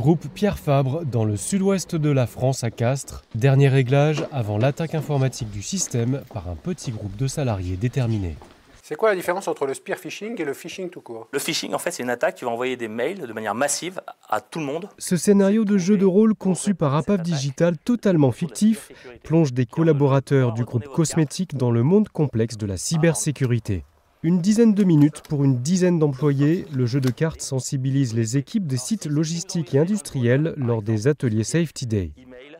Groupe Pierre Fabre dans le sud-ouest de la France à Castres. Dernier réglage avant l'attaque informatique du système par un petit groupe de salariés déterminés. C'est quoi la différence entre le spear phishing et le phishing tout court Le phishing, en fait, c'est une attaque qui va envoyer des mails de manière massive à tout le monde. Ce scénario de jeu de rôle conçu par APAV Digital, totalement fictif, plonge des collaborateurs du groupe Cosmétique dans le monde complexe de la cybersécurité. Une dizaine de minutes pour une dizaine d'employés, le jeu de cartes sensibilise les équipes des sites logistiques et industriels lors des ateliers Safety Day.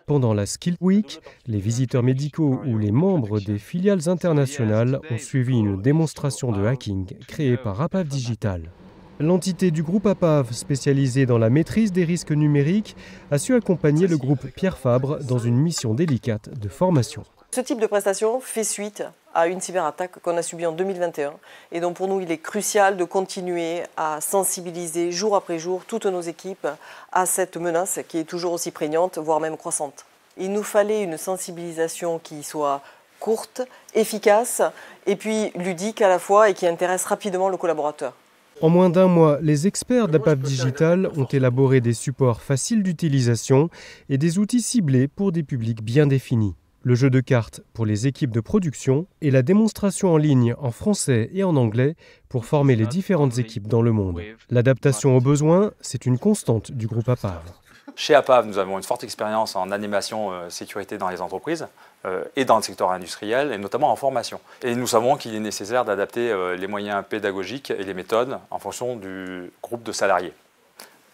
Pendant la Skill Week, les visiteurs médicaux ou les membres des filiales internationales ont suivi une démonstration de hacking créée par APAV Digital. L'entité du groupe APAV, spécialisée dans la maîtrise des risques numériques, a su accompagner le groupe Pierre Fabre dans une mission délicate de formation. Ce type de prestation fait suite à une cyberattaque qu'on a subie en 2021. Et donc pour nous, il est crucial de continuer à sensibiliser jour après jour toutes nos équipes à cette menace qui est toujours aussi prégnante, voire même croissante. Il nous fallait une sensibilisation qui soit courte, efficace et puis ludique à la fois et qui intéresse rapidement le collaborateur. En moins d'un mois, les experts d'APAP Digital ont élaboré des supports faciles d'utilisation et des outils ciblés pour des publics bien définis le jeu de cartes pour les équipes de production et la démonstration en ligne en français et en anglais pour former les différentes équipes dans le monde. L'adaptation aux besoins, c'est une constante du groupe APAV. Chez APAV, nous avons une forte expérience en animation euh, sécurité dans les entreprises euh, et dans le secteur industriel, et notamment en formation. Et nous savons qu'il est nécessaire d'adapter euh, les moyens pédagogiques et les méthodes en fonction du groupe de salariés.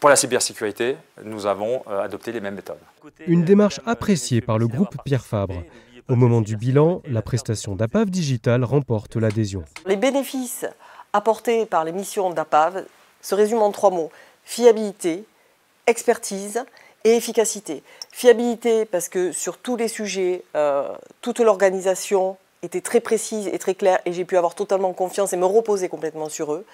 Pour la cybersécurité, nous avons euh, adopté les mêmes méthodes. Une démarche appréciée par le groupe Pierre Fabre. Au moment du bilan, la prestation d'APAV Digital remporte l'adhésion. Les bénéfices apportés par les missions d'APAV se résument en trois mots fiabilité, expertise et efficacité. Fiabilité parce que sur tous les sujets, euh, toute l'organisation était très précise et très claire et j'ai pu avoir totalement confiance et me reposer complètement sur eux.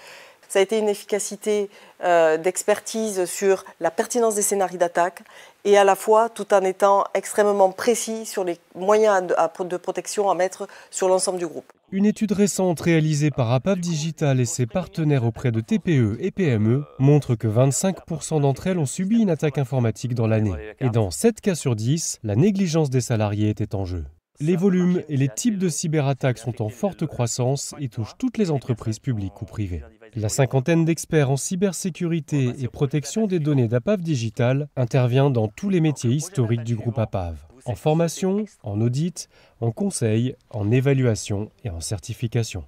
Ça a été une efficacité euh, d'expertise sur la pertinence des scénarios d'attaque et à la fois tout en étant extrêmement précis sur les moyens de protection à mettre sur l'ensemble du groupe. Une étude récente réalisée par APAP Digital et ses partenaires auprès de TPE et PME montre que 25% d'entre elles ont subi une attaque informatique dans l'année. Et dans 7 cas sur 10, la négligence des salariés était en jeu. Les volumes et les types de cyberattaques sont en forte croissance et touchent toutes les entreprises publiques ou privées. La cinquantaine d'experts en cybersécurité et protection des données d'APAV Digital intervient dans tous les métiers historiques du groupe APAV, en formation, en audit, en conseil, en évaluation et en certification.